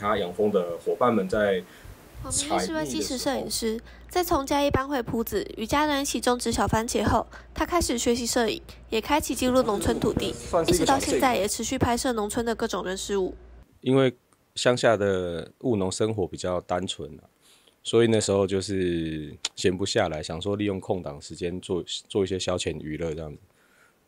他养蜂的伙伴们在。我名义是纪实摄影师，在从家一搬回铺子，与家人一起种植小番茄后，他开始学习摄影，也开启进入农村土地，一直到现在也持续拍摄农村的各种人事物。因为乡下的务农生活比较单纯了，所以那时候就是 闲不下来，想说利用空档时间做做一些消遣娱乐这样子。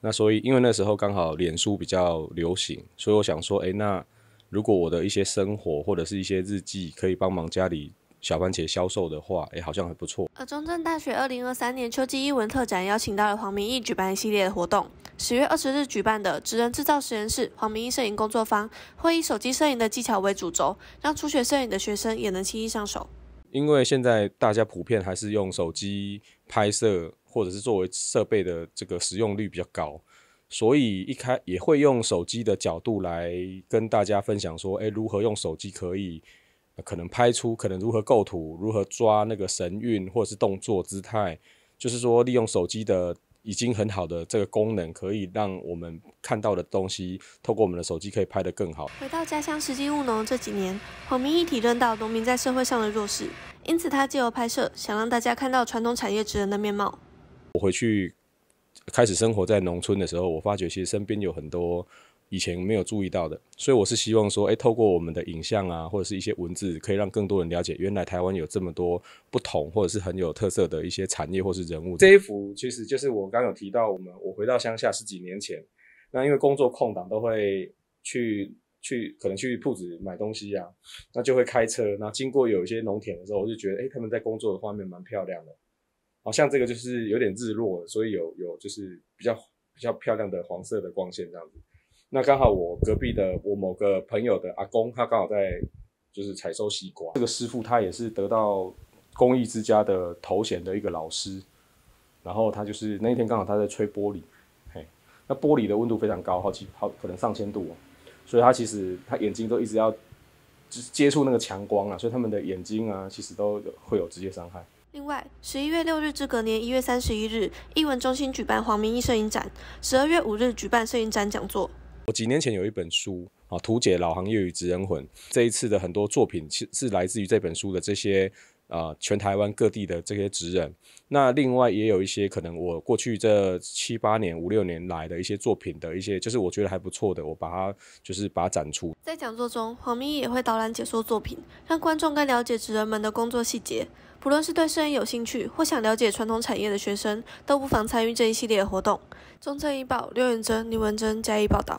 那所以因为那时候刚好脸书比较流行，所以我想说，哎那。如果我的一些生活或者是一些日记可以帮忙家里小番茄销售的话，哎，好像还不错。而中正大学二零二三年秋季英文特展邀请到了黄明义举办一系列的活动。十月二十日举办的“职人制造实验室”黄明义摄影工作坊，会以手机摄影的技巧为主轴，让初学摄影的学生也能轻易上手。因为现在大家普遍还是用手机拍摄，或者是作为设备的这个使用率比较高。所以一开也会用手机的角度来跟大家分享说，哎，如何用手机可以可能拍出可能如何构图，如何抓那个神韵或者是动作姿态，就是说利用手机的已经很好的这个功能，可以让我们看到的东西，透过我们的手机可以拍得更好。回到家乡实际务农这几年，黄明义体认到农民在社会上的弱势，因此他借由拍摄，想让大家看到传统产业之人的面貌。我回去。开始生活在农村的时候，我发觉其实身边有很多以前没有注意到的，所以我是希望说，诶，透过我们的影像啊，或者是一些文字，可以让更多人了解，原来台湾有这么多不同或者是很有特色的一些产业或是人物。这一幅其实就是我刚有提到，我们我回到乡下十几年前，那因为工作空档都会去去可能去铺子买东西呀，那就会开车，那经过有一些农田的时候，我就觉得，诶，他们在工作的画面蛮漂亮的。好像这个就是有点日落，所以有有就是比较比较漂亮的黄色的光线这样子。那刚好我隔壁的我某个朋友的阿公，他刚好在就是采收西瓜。这个师傅他也是得到工艺之家的头衔的一个老师，然后他就是那一天刚好他在吹玻璃，嘿，那玻璃的温度非常高，好几好可能上千度哦，所以他其实他眼睛都一直要，就是接触那个强光啊，所以他们的眼睛啊其实都会有直接伤害。另外，十一月六日至隔年一月三十一日，艺文中心举办黄明义摄影展；十二月五日举办摄影展讲座。我几年前有一本书啊，《图解老行业与职人魂》，这一次的很多作品其是来自于这本书的这些。啊！全台湾各地的这些职人，那另外也有一些可能我过去这七八年、五六年来的一些作品的一些，就是我觉得还不错的，我把它就是把它展出。在讲座中，黄明也会导览解说作品，让观众更了解职人们的工作细节。不论是对摄影有兴趣或想了解传统产业的学生，都不妨参与这一系列活动。中正一报刘远珍、倪文珍加以报道。